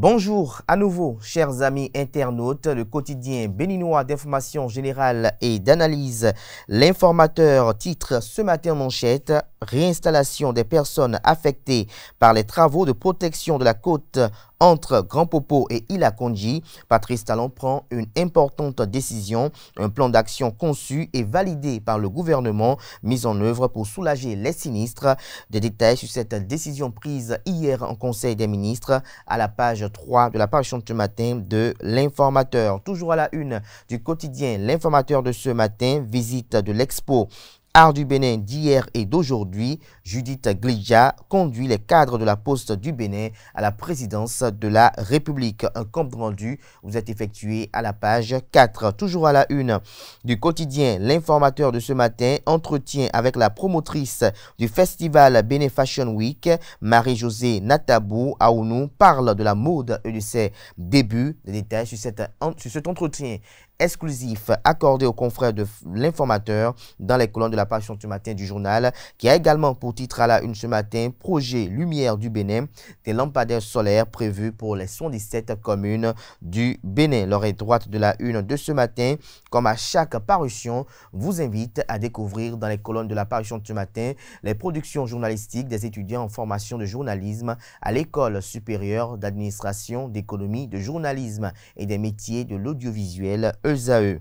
Bonjour à nouveau, chers amis internautes, le quotidien béninois d'information générale et d'analyse. L'informateur titre ce matin manchette Réinstallation des personnes affectées par les travaux de protection de la côte entre Grand Popo et Ilakondji, Patrice Talon prend une importante décision, un plan d'action conçu et validé par le gouvernement, mis en œuvre pour soulager les sinistres. Des détails sur cette décision prise hier en Conseil des ministres à la page 3 de la page de ce matin de l'informateur. Toujours à la une du quotidien, l'informateur de ce matin, visite de l'expo Art du Bénin d'hier et d'aujourd'hui, Judith Glidja conduit les cadres de la Poste du Bénin à la présidence de la République. Un compte rendu vous est effectué à la page 4. Toujours à la une du quotidien, l'informateur de ce matin entretient avec la promotrice du festival Bénin Fashion Week, Marie-Josée Natabou Aounou, parle de la mode et de ses débuts. Des détails sur cet entretien exclusif accordé aux confrères de l'informateur dans les colonnes de la de du matin du journal, qui a également pour titre à la une ce matin Projet Lumière du Bénin, des lampadaires solaires prévus pour les 117 communes du Bénin. L'oreille droite de la une de ce matin, comme à chaque parution, vous invite à découvrir dans les colonnes de la parution de ce matin les productions journalistiques des étudiants en formation de journalisme à l'École supérieure d'administration, d'économie, de journalisme et des métiers de l'audiovisuel E e.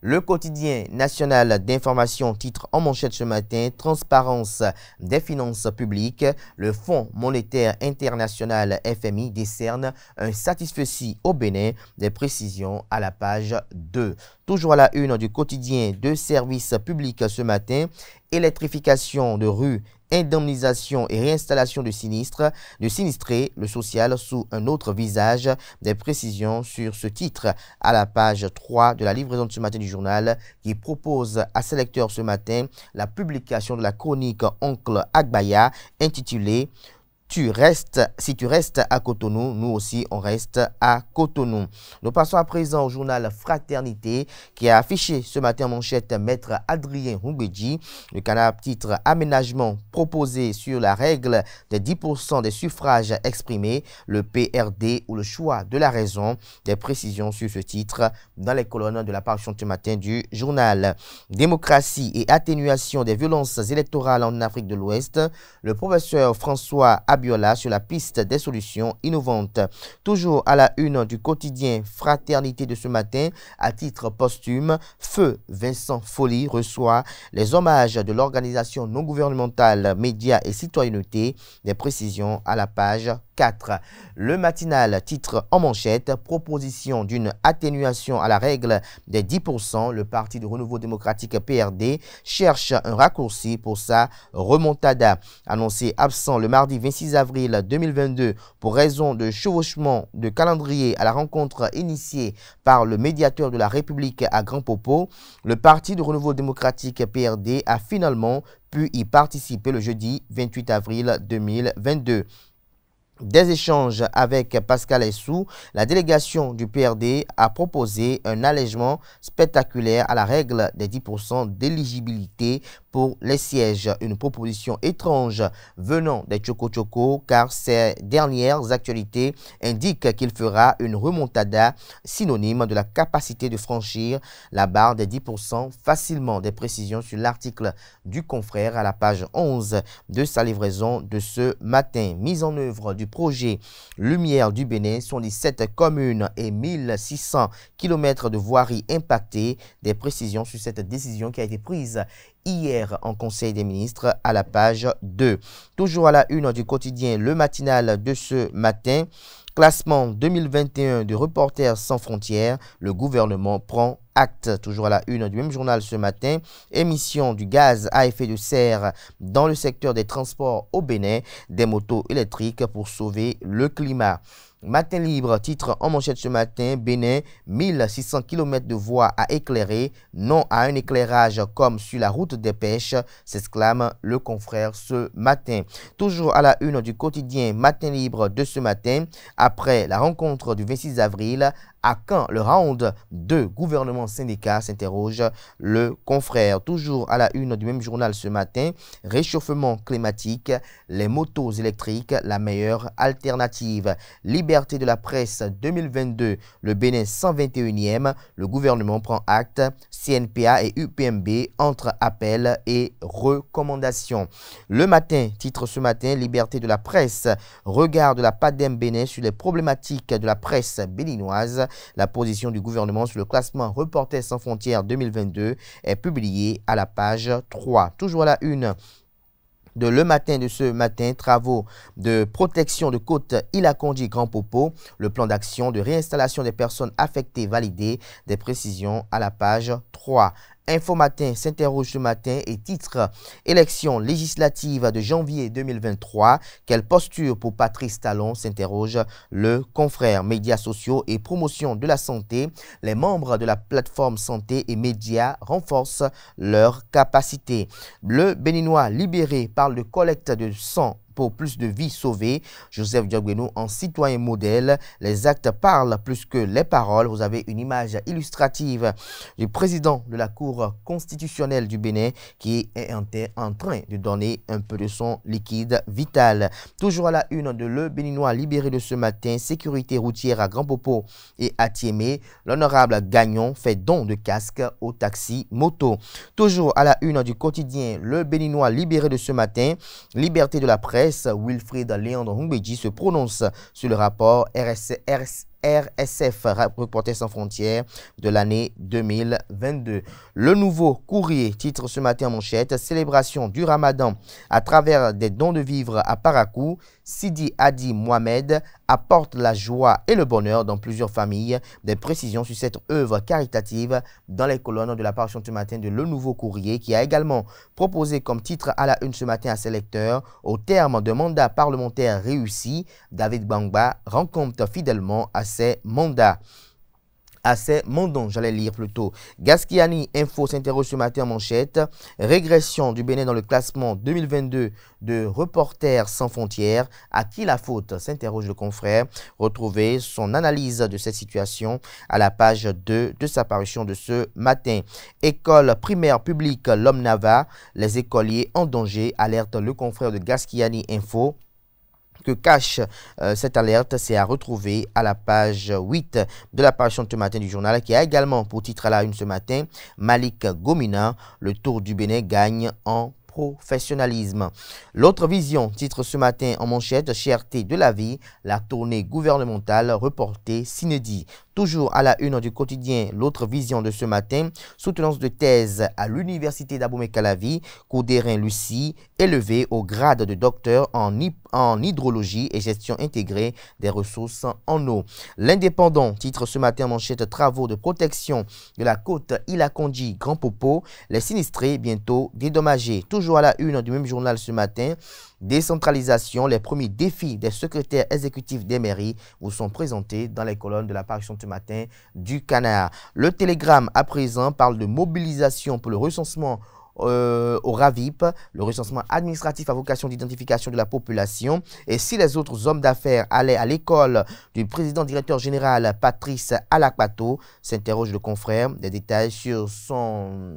Le quotidien national d'information titre en manchette ce matin Transparence des finances publiques. Le Fonds monétaire international FMI décerne un satisfecit au Bénin des précisions à la page 2. Toujours à la une du quotidien de services publics ce matin, électrification de rues indemnisation et réinstallation de sinistres, de sinistrer le social sous un autre visage. Des précisions sur ce titre à la page 3 de la livraison de ce matin du journal qui propose à ses lecteurs ce matin la publication de la chronique Oncle Agbaya intitulée tu restes, si tu restes à Cotonou, nous aussi on reste à Cotonou. Nous passons à présent au journal Fraternité qui a affiché ce matin en manchette Maître Adrien Houmbedji. Le canal titre Aménagement proposé sur la règle des 10% des suffrages exprimés, le PRD ou le choix de la raison. Des précisions sur ce titre dans les colonnes de la parution ce matin du journal. Démocratie et atténuation des violences électorales en Afrique de l'Ouest. Le professeur François sur la piste des solutions innovantes. Toujours à la une du quotidien Fraternité de ce matin, à titre posthume, Feu Vincent Folly reçoit les hommages de l'organisation non gouvernementale Médias et Citoyenneté, des précisions à la page le matinal titre en manchette Proposition d'une atténuation à la règle des 10%. Le Parti de Renouveau démocratique PRD cherche un raccourci pour sa remontada. Annoncé absent le mardi 26 avril 2022 pour raison de chevauchement de calendrier à la rencontre initiée par le médiateur de la République à Grand Popo, le Parti de Renouveau démocratique PRD a finalement pu y participer le jeudi 28 avril 2022 des échanges avec Pascal Essou, la délégation du PRD a proposé un allègement spectaculaire à la règle des 10% d'éligibilité pour les sièges. Une proposition étrange venant des Choco Choco car ces dernières actualités indiquent qu'il fera une remontada synonyme de la capacité de franchir la barre des 10% facilement. Des précisions sur l'article du confrère à la page 11 de sa livraison de ce matin. Mise en œuvre du projet Lumière du Bénin, 17 communes et 1600 km de voirie impactées. Des précisions sur cette décision qui a été prise hier en Conseil des ministres à la page 2. Toujours à la une du quotidien Le Matinal de ce matin, classement 2021 de Reporters sans frontières, le gouvernement prend acte. Toujours à la une du même journal ce matin, émission du gaz à effet de serre dans le secteur des transports au Bénin, des motos électriques pour sauver le climat. Matin libre, titre en manchette ce matin, Bénin, 1600 km de voies à éclairer, non à un éclairage comme sur la route des pêches, s'exclame le confrère ce matin. Toujours à la une du quotidien Matin libre de ce matin, après la rencontre du 26 avril, à quand le round de gouvernement syndicat s'interroge le confrère. Toujours à la une du même journal ce matin, réchauffement climatique, les motos électriques, la meilleure alternative. Liberté de la presse 2022, le Bénin 121e, le gouvernement prend acte, CNPA et UPMB entre appels et recommandations. Le matin, titre ce matin, Liberté de la presse, regard de la PADEM Bénin sur les problématiques de la presse béninoise la position du gouvernement sur le classement Reporter sans frontières 2022 est publiée à la page 3. Toujours à la une de le matin de ce matin, travaux de protection de côte conduit Grand Popo, le plan d'action de réinstallation des personnes affectées validé, des précisions à la page 3. Info s'interroge ce matin et titre Élection législative de janvier 2023. Quelle posture pour Patrice Talon s'interroge le confrère médias sociaux et promotion de la santé. Les membres de la plateforme santé et médias renforcent leurs capacités. Le Béninois libéré par le collecte de sang pour plus de vies sauvées. Joseph Diogueno, en citoyen modèle, les actes parlent plus que les paroles. Vous avez une image illustrative du président de la Cour constitutionnelle du Bénin qui est en train de donner un peu de son liquide vital. Toujours à la une de Le Béninois libéré de ce matin, sécurité routière à Grand Popo et à Thiemé, l'honorable Gagnon fait don de casque au taxi moto. Toujours à la une du quotidien Le Béninois libéré de ce matin, liberté de la presse Wilfred Wilfried Léandre se prononce sur le rapport RSS RSF, reporter sans frontières de l'année 2022. Le nouveau courrier titre ce matin en manchette Célébration du Ramadan à travers des dons de vivres à Parakou. Sidi Adi Mohamed apporte la joie et le bonheur dans plusieurs familles. Des précisions sur cette œuvre caritative dans les colonnes de la parution ce matin de Le Nouveau Courrier qui a également proposé comme titre à la une ce matin à ses lecteurs au terme d'un mandat parlementaire réussi, David Bangba rencontre fidèlement à mandat à ses mandons, j'allais lire plutôt. Gasquiani Info s'interroge ce matin en manchette. Régression du Bénin dans le classement 2022 de Reporters sans frontières. À qui la faute s'interroge le confrère. Retrouvez son analyse de cette situation à la page 2 de sa parution de ce matin. École primaire publique L'Homme Nava, les écoliers en danger, alerte le confrère de Gasquiani Info que cache euh, cette alerte, c'est à retrouver à la page 8 de la page ce matin du journal, qui a également pour titre à la une ce matin, Malik Gomina, le Tour du Bénin gagne en professionnalisme. L'autre vision titre ce matin en manchette Cherté de la vie, la tournée gouvernementale reportée s'inédit. Toujours à la une du quotidien, l'autre vision de ce matin, soutenance de thèse à l'université d'Abomey-Calavi, Codérin Lucie élevé au grade de docteur en, hydrologie et gestion intégrée des ressources en eau. L'Indépendant titre ce matin manchette travaux de protection de la côte Ilakondji Grand Popo, les sinistrés bientôt dédommagés. Toujours à la une du même journal ce matin, décentralisation, les premiers défis des secrétaires exécutifs des mairies vous sont présentés dans les colonnes de la parution ce matin du Canard. Le Télégramme à présent parle de mobilisation pour le recensement euh, au RAVIP, le recensement administratif à vocation d'identification de la population. Et si les autres hommes d'affaires allaient à l'école du président-directeur général Patrice Alakpato, s'interroge le confrère des détails sur son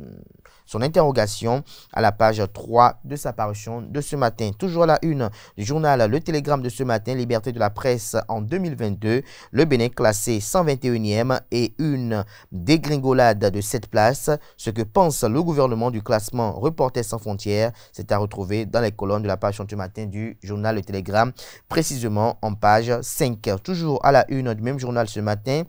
son interrogation à la page 3 de sa parution de ce matin. Toujours à la une du journal Le Télégramme de ce matin, Liberté de la presse en 2022. Le Bénin classé 121e et une dégringolade de cette place. Ce que pense le gouvernement du classement Reporter sans frontières, c'est à retrouver dans les colonnes de la page ce matin du journal Le Télégramme, précisément en page 5. Toujours à la une du même journal ce matin,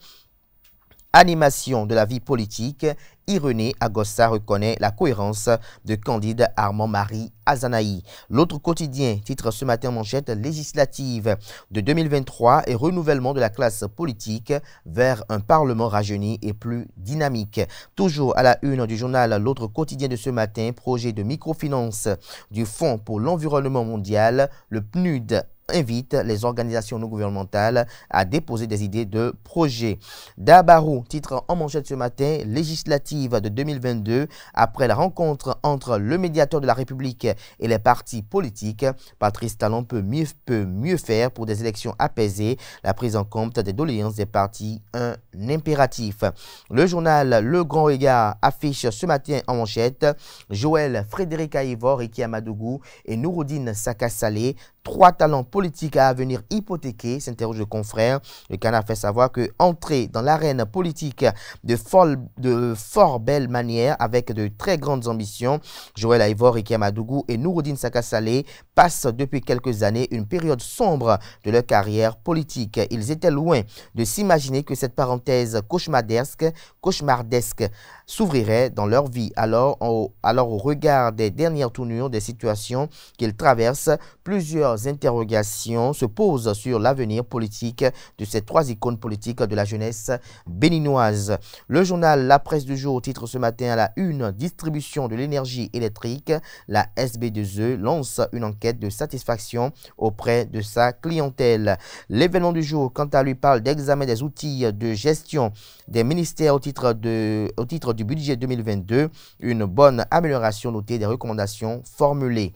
animation de la vie politique, Irénée Agossa reconnaît la cohérence de Candide Armand-Marie Azanaï. L'autre quotidien titre ce matin manchette législative de 2023 et renouvellement de la classe politique vers un parlement rajeuni et plus dynamique. Toujours à la une du journal L'autre quotidien de ce matin, projet de microfinance du Fonds pour l'environnement mondial, le PNUD invite les organisations non gouvernementales à déposer des idées de projets. Dabarou titre en manchette ce matin législative de 2022 après la rencontre entre le médiateur de la République et les partis politiques. Patrice Talon peut mieux, peut mieux faire pour des élections apaisées. La prise en compte des doléances des partis, un impératif. Le journal Le Grand Regard affiche ce matin en manchette Joël Frédéric Aïvor, Ricky Amadougou et Nouroudine Sakassalé, Trois talents politiques à venir hypothéquer, s'interroge le confrère. Le canard fait savoir que entrer dans l'arène politique de fort, de fort belle manière avec de très grandes ambitions, Joël Aivor, Ikem Dugu et Nouroudine Sakassalé passent depuis quelques années une période sombre de leur carrière politique. Ils étaient loin de s'imaginer que cette parenthèse cauchemardesque, cauchemardesque s'ouvrirait dans leur vie. Alors, alors au regard des dernières tournures des situations qu'ils traversent, plusieurs interrogations se posent sur l'avenir politique de ces trois icônes politiques de la jeunesse béninoise. Le journal La Presse du jour au titre ce matin à la une distribution de l'énergie électrique. La SB2E lance une enquête de satisfaction auprès de sa clientèle. L'événement du jour, quant à lui, parle d'examen des outils de gestion des ministères au titre, de, au titre du budget 2022. Une bonne amélioration notée des recommandations formulées.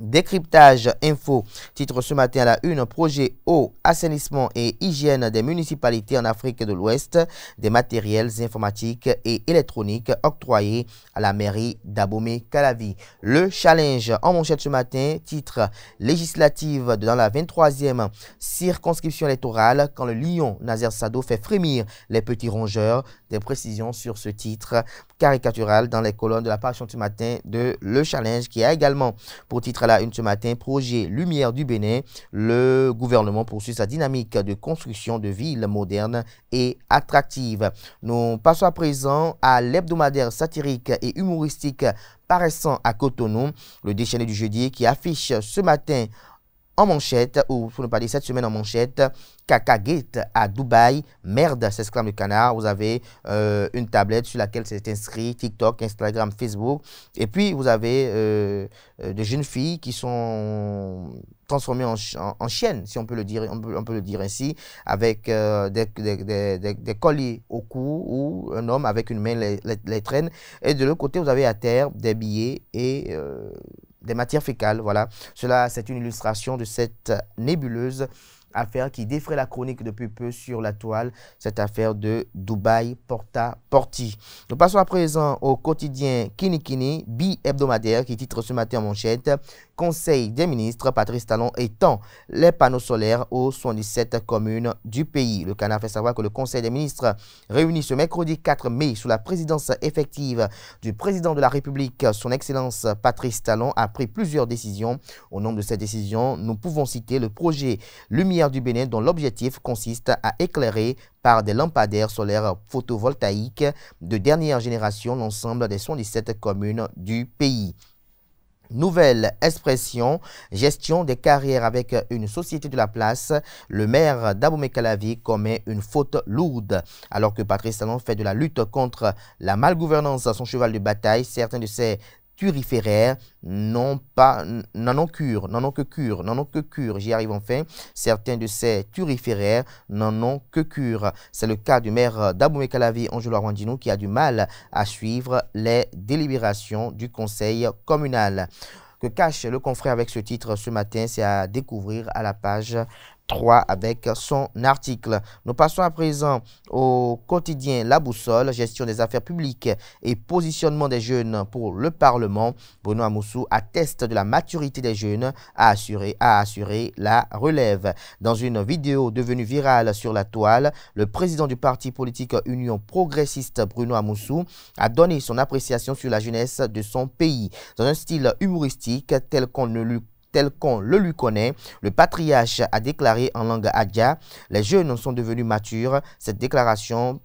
Décryptage info, titre ce matin à la une, projet eau, assainissement et hygiène des municipalités en Afrique de l'Ouest, des matériels informatiques et électroniques octroyés à la mairie d'Abomey-Calavi. Le challenge en manchette ce matin, titre législative dans la 23e circonscription électorale quand le lion Nazer Sado fait frémir les petits rongeurs des précisions sur ce titre caricatural dans les colonnes de la page ce matin de Le Challenge, qui a également pour titre à la une ce matin Projet Lumière du Bénin. Le gouvernement poursuit sa dynamique de construction de villes modernes et attractives. Nous passons à présent à l'hebdomadaire satirique et humoristique paraissant à Cotonou, le déchaîné du jeudi qui affiche ce matin en manchette, ou pour ne pas dire cette semaine en manchette, Kakagate à Dubaï, merde, s'exclame le canard. Vous avez euh, une tablette sur laquelle c'est inscrit TikTok, Instagram, Facebook. Et puis, vous avez euh, euh, des jeunes filles qui sont transformées en, chiennes, si on peut le dire, on peut, le dire ainsi, avec des, colliers au cou ou un homme avec une main les, traîne. Et de l'autre côté, vous avez à terre des billets et des matières fécales. Voilà, cela c'est une illustration de cette nébuleuse affaire qui défrait la chronique depuis peu sur la toile, cette affaire de Dubaï Porta Porti. Nous passons à présent au quotidien Kini Kini, bi-hebdomadaire, qui titre ce matin en manchette Conseil des ministres, Patrice Talon étend les panneaux solaires aux 77 communes du pays. Le Canard fait savoir que le Conseil des ministres réuni ce mercredi 4 mai sous la présidence effective du président de la République, son Excellence Patrice Talon, a pris plusieurs décisions. Au nom de ces décisions, nous pouvons citer le projet Lumière du Bénin dont l'objectif consiste à éclairer par des lampadaires solaires photovoltaïques de dernière génération l'ensemble des 77 communes du pays. Nouvelle expression, gestion des carrières avec une société de la place. Le maire dabomey commet une faute lourde. Alors que Patrice Salon fait de la lutte contre la malgouvernance son cheval de bataille, certains de ses turiféraires n'en ont cure, n'en ont que cure, n'en ont que cure. J'y arrive enfin. Certains de ces turiféraires n'en ont que cure. C'est le cas du maire d'Abomey-Calavi Angelo Arwandino, qui a du mal à suivre les délibérations du conseil communal. Que cache le confrère avec ce titre ce matin, c'est à découvrir à la page 3 avec son article. Nous passons à présent au quotidien La Boussole, gestion des affaires publiques et positionnement des jeunes pour le Parlement. Bruno Amoussou atteste de la maturité des jeunes à assurer, la relève. Dans une vidéo devenue virale sur la toile, le président du parti politique Union progressiste Bruno Amoussou a donné son appréciation sur la jeunesse de son pays. Dans un style humoristique tel qu'on ne lui tel qu'on le lui connaît. Le patriarche a déclaré en langue adja, les jeunes sont devenus matures. Cette déclaration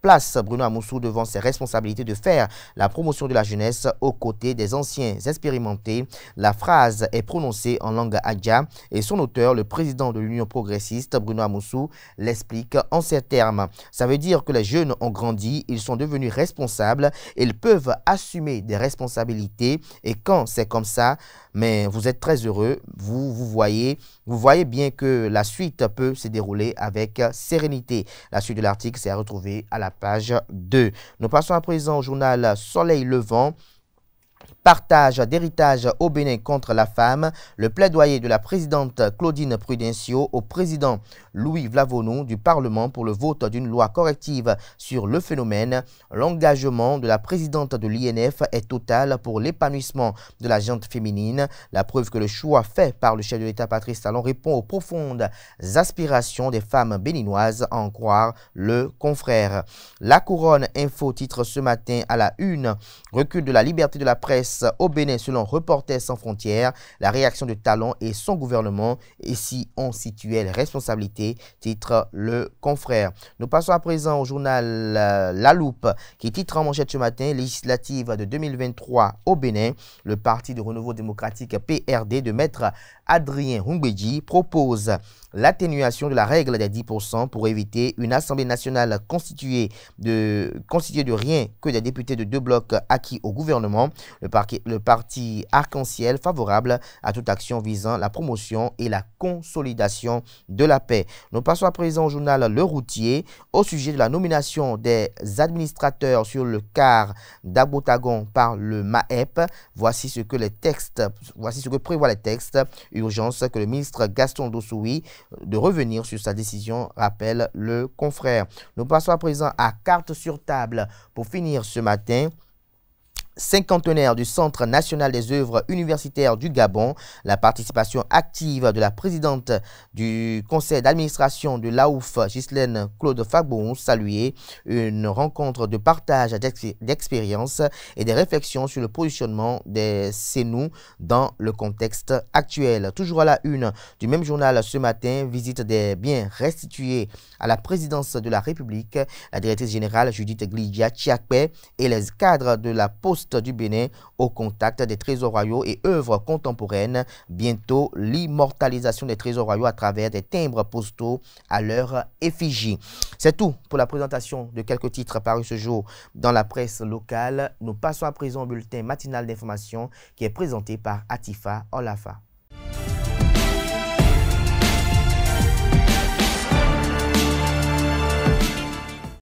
place Bruno Amoussou devant ses responsabilités de faire la promotion de la jeunesse aux côtés des anciens expérimentés. La phrase est prononcée en langue adja et son auteur, le président de l'Union progressiste Bruno Amoussou, l'explique en ces termes. Ça veut dire que les jeunes ont grandi, ils sont devenus responsables, ils peuvent assumer des responsabilités et quand c'est comme ça, mais vous êtes très heureux, vous, vous voyez, vous voyez bien que la suite peut se dérouler avec sérénité. La suite de l'article s'est retrouvée à la page 2. Nous passons à présent au journal Soleil Levant partage d'héritage au Bénin contre la femme, le plaidoyer de la présidente Claudine Prudencio au président Louis Vlavonou du Parlement pour le vote d'une loi corrective sur le phénomène, l'engagement de la présidente de l'INF est total pour l'épanouissement de la gente féminine, la preuve que le choix fait par le chef de l'État Patrice Talon répond aux profondes aspirations des femmes béninoises en croire le confrère. La couronne info titre ce matin à la une, recul de la liberté de la presse au Bénin selon Reporters sans frontières, la réaction de Talon et son gouvernement et si on situait les responsabilités, titre le confrère. Nous passons à présent au journal euh, La Loupe qui titre en manchette ce matin législative de 2023 au Bénin, le parti de renouveau démocratique PRD de mettre Adrien Houmbedji propose l'atténuation de la règle des 10% pour éviter une Assemblée nationale constituée de, constituée de rien que des députés de deux blocs acquis au gouvernement. Le, parti arc-en-ciel favorable à toute action visant la promotion et la consolidation de la paix. Nous passons à présent au journal Le Routier au sujet de la nomination des administrateurs sur le car d'Abotagon par le MAEP. Voici ce que les textes, voici ce que prévoit les textes urgence que le ministre Gaston Dossoui euh, de revenir sur sa décision, rappelle le confrère. Nous passons à présent à carte sur table pour finir ce matin cinquantenaire du Centre national des œuvres universitaires du Gabon, la participation active de la présidente du conseil d'administration de l'AOUF, Ghislaine Claude Fagbon, saluait une rencontre de partage d'expériences et des réflexions sur le positionnement des CENU dans le contexte actuel. Toujours à la une du même journal ce matin, visite des biens restitués à la présidence de la République, la directrice générale Judith Glidia et les cadres de la Poste du Bénin au contact des trésors royaux et œuvres contemporaines. Bientôt, l'immortalisation des trésors royaux à travers des timbres postaux à leur effigie. C'est tout pour la présentation de quelques titres parus ce jour dans la presse locale. Nous passons à présent au bulletin matinal d'information qui est présenté par Atifa Olafa.